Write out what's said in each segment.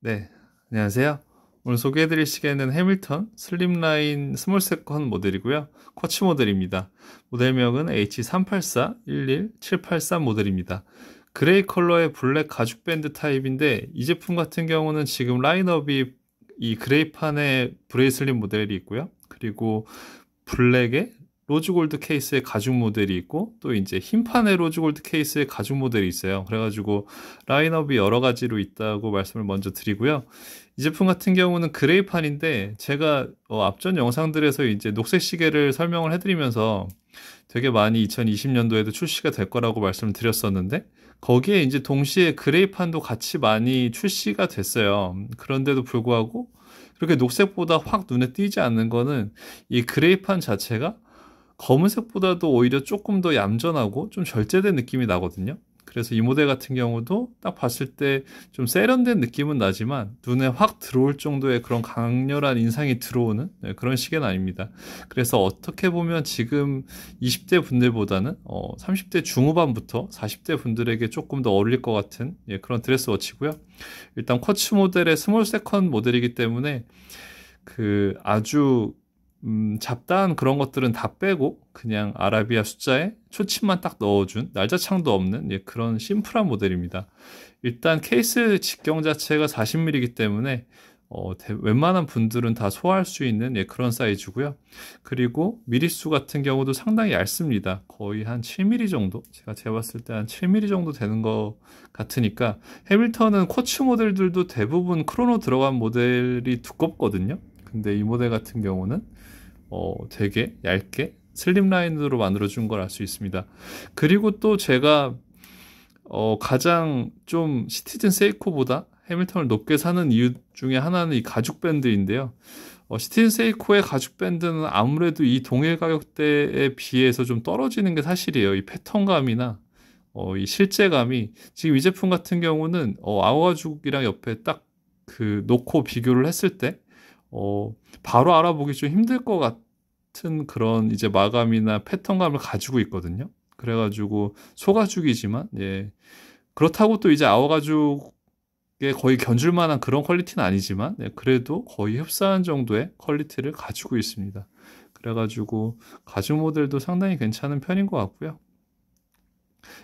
네, 안녕하세요. 오늘 소개해드릴 시계는 해밀턴 슬림라인 스몰세컨 모델이고요. 쿼츠 모델입니다. 모델명은 H384-11-783 모델입니다. 그레이 컬러의 블랙 가죽 밴드 타입인데 이 제품 같은 경우는 지금 라인업이 이 그레이판의 브레이슬릿 모델이 있고요. 그리고 블랙의 로즈골드 케이스의 가죽 모델이 있고 또 이제 흰판의 로즈골드 케이스의 가죽 모델이 있어요. 그래가지고 라인업이 여러 가지로 있다고 말씀을 먼저 드리고요. 이 제품 같은 경우는 그레이판인데 제가 어 앞전 영상들에서 이제 녹색 시계를 설명을 해드리면서 되게 많이 2020년도에도 출시가 될 거라고 말씀을 드렸었는데 거기에 이제 동시에 그레이판도 같이 많이 출시가 됐어요. 그런데도 불구하고 그렇게 녹색보다 확 눈에 띄지 않는 거는 이 그레이판 자체가 검은색보다도 오히려 조금 더 얌전하고 좀 절제된 느낌이 나거든요. 그래서 이 모델 같은 경우도 딱 봤을 때 좀 세련된 느낌은 나지만 눈에 확 들어올 정도의 그런 강렬한 인상이 들어오는 네, 그런 시계는 아닙니다. 그래서 어떻게 보면 지금 20대 분들보다는 어, 30대 중후반부터 40대 분들에게 조금 더 어울릴 것 같은 예, 그런 드레스워치고요. 일단 쿼츠 모델의 스몰 세컨 모델이기 때문에 그 아주 음, 잡다한 그런 것들은 다 빼고 그냥 아라비아 숫자에 초침만 딱 넣어준 날짜창도 없는 예, 그런 심플한 모델입니다. 일단 케이스 직경 자체가 40mm이기 때문에 어, 웬만한 분들은 다 소화할 수 있는 예, 그런 사이즈고요. 그리고 미리수 같은 경우도 상당히 얇습니다. 거의 한 7mm 정도? 제가 재봤을 때 한 7mm 정도 되는 것 같으니까 해밀턴은 코치 모델들도 대부분 크로노 들어간 모델이 두껍거든요. 근데 이 모델 같은 경우는 어, 되게 얇게 슬림 라인으로 만들어준 걸 알 수 있습니다. 그리고 또 제가 어, 가장 좀 시티즌 세이코보다 해밀턴을 높게 사는 이유 중에 하나는 이 가죽 밴드인데요. 어, 시티즌 세이코의 가죽 밴드는 아무래도 이 동일 가격대에 비해서 좀 떨어지는 게 사실이에요. 이 패턴감이나 어, 이 실제감이 지금 이 제품 같은 경우는 어, 아우가죽이랑 옆에 딱 그 놓고 비교를 했을 때 어, 바로 알아보기 좀 힘들 것 같은 그런 이제 마감이나 패턴감을 가지고 있거든요. 그래가지고 소가죽이지만 예 그렇다고 또 이제 아워가죽에 거의 견줄 만한 그런 퀄리티는 아니지만 예, 그래도 거의 협사한 정도의 퀄리티를 가지고 있습니다. 그래가지고 가죽 모델도 상당히 괜찮은 편인 것 같고요.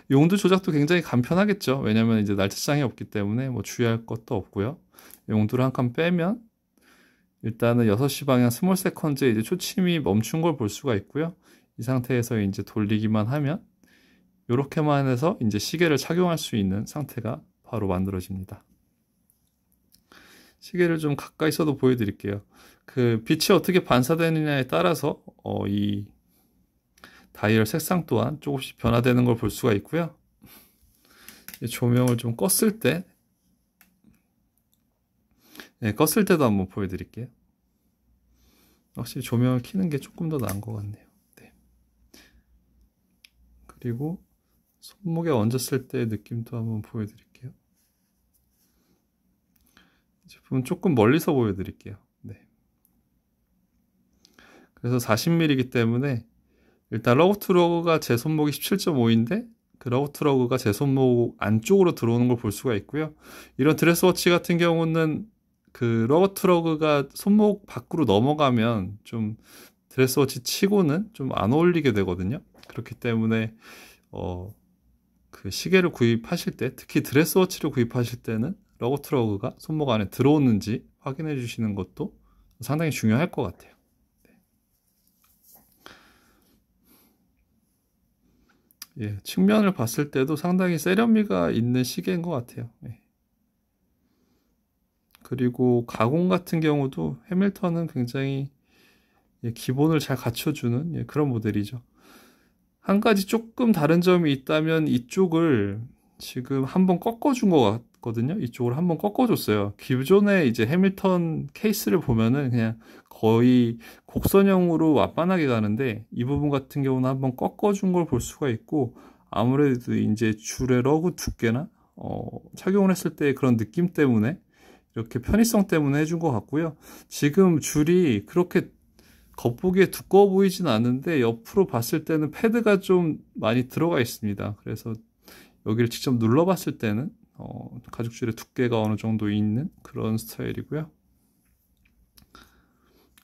용도 조작도 굉장히 간편하겠죠. 왜냐면 이제 날짜장이 없기 때문에 뭐 주의할 것도 없고요. 용도를 한 칸 빼면 일단은 6시 방향 스몰 세컨즈 이제 초침이 멈춘 걸 볼 수가 있고요. 이 상태에서 이제 돌리기만 하면 이렇게만 해서 이제 시계를 착용할 수 있는 상태가 바로 만들어집니다. 시계를 좀 가까이서도 보여드릴게요. 그 빛이 어떻게 반사되느냐에 따라서 어, 이 다이얼 색상 또한 조금씩 변화되는 걸 볼 수가 있고요. 조명을 좀 껐을 때 예, 껐을 때도 한번 보여드릴게요. 확실히 조명을 켜는 게 조금 더 나은 것 같네요. 네. 그리고 손목에 얹었을 때 느낌도 한번 보여드릴게요. 제품 조금 멀리서 보여드릴게요. 네. 그래서 40mm이기 때문에 일단 러그트러그가 제 손목이 17.5인데 그 러그트러그가 제 손목 안쪽으로 들어오는 걸 볼 수가 있고요. 이런 드레스워치 같은 경우는 그러버트러그가 손목 밖으로 넘어가면 좀 드레스워치 치고는 좀 안 어울리게 되거든요. 그렇기 때문에 어, 그 시계를 구입하실 때 특히 드레스워치를 구입하실 때는 러버트러그가 손목 안에 들어오는지 확인해 주시는 것도 상당히 중요할 것 같아요. 네. 예, 측면을 봤을 때도 상당히 세련미가 있는 시계인 것 같아요. 예. 그리고 가공 같은 경우도 해밀턴은 굉장히 예, 기본을 잘 갖춰주는 예, 그런 모델이죠. 한 가지 조금 다른 점이 있다면 이쪽을 지금 한번 꺾어준 것 같거든요. 이쪽을 한번 꺾어줬어요. 기존에 이제 해밀턴 케이스를 보면은 그냥 거의 곡선형으로 완만하게 가는데 이 부분 같은 경우는 한번 꺾어준 걸 볼 수가 있고 아무래도 이제 줄의 러그 두께나 어, 착용을 했을 때 그런 느낌 때문에 이렇게 편의성 때문에 해준 것 같고요. 지금 줄이 그렇게 겉보기에 두꺼워 보이진 않는데 옆으로 봤을 때는 패드가 좀 많이 들어가 있습니다. 그래서 여기를 직접 눌러봤을 때는 어, 가죽줄의 두께가 어느 정도 있는 그런 스타일이고요.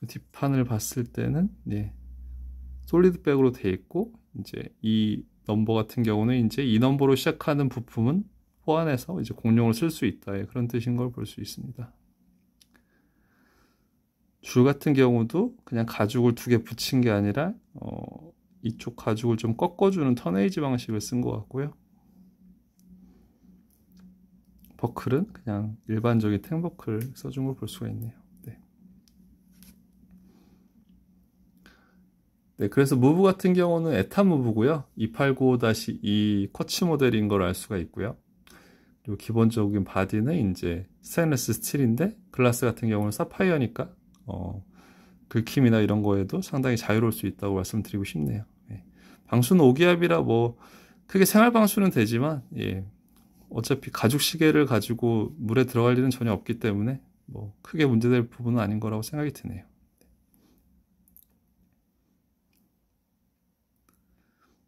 뒷판을 봤을 때는 예, 솔리드백으로 돼 있고 이제 이 넘버 같은 경우는 이제 이 넘버로 시작하는 부품은 포함해서 이제 공룡을쓸 수 있다. 예, 그런 뜻인 걸 볼 수 있습니다. 줄 같은 경우도 그냥 가죽을 두 개 붙인 게 아니라 어, 이쪽 가죽을 좀 꺾어주는 터네이지 방식을 쓴 것 같고요. 버클은 그냥 일반적인 탱버클 써준 걸 볼 수가 있네요. 네. 네, 그래서 무브 같은 경우는 에타 무브고요. 289-2 쿼츠 모델인 걸 알 수가 있고요. 요 기본적인 바디는 이제 스테인리스 스틸인데 글라스 같은 경우는 사파이어니까 어, 긁힘이나 그 이런 거에도 상당히 자유로울 수 있다고 말씀드리고 싶네요. 예. 방수는 오기압이라뭐 크게 생활 방수는 되지만 예. 어차피 가죽 시계를 가지고 물에 들어갈 일은 전혀 없기 때문에 뭐 크게 문제될 부분은 아닌 거라고 생각이 드네요.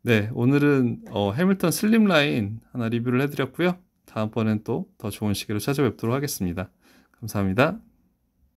네, 오늘은 어, 해밀턴 슬림 라인 하나 리뷰를 해드렸고요. 다음번엔 또 더 좋은 시계로 찾아뵙도록 하겠습니다. 감사합니다.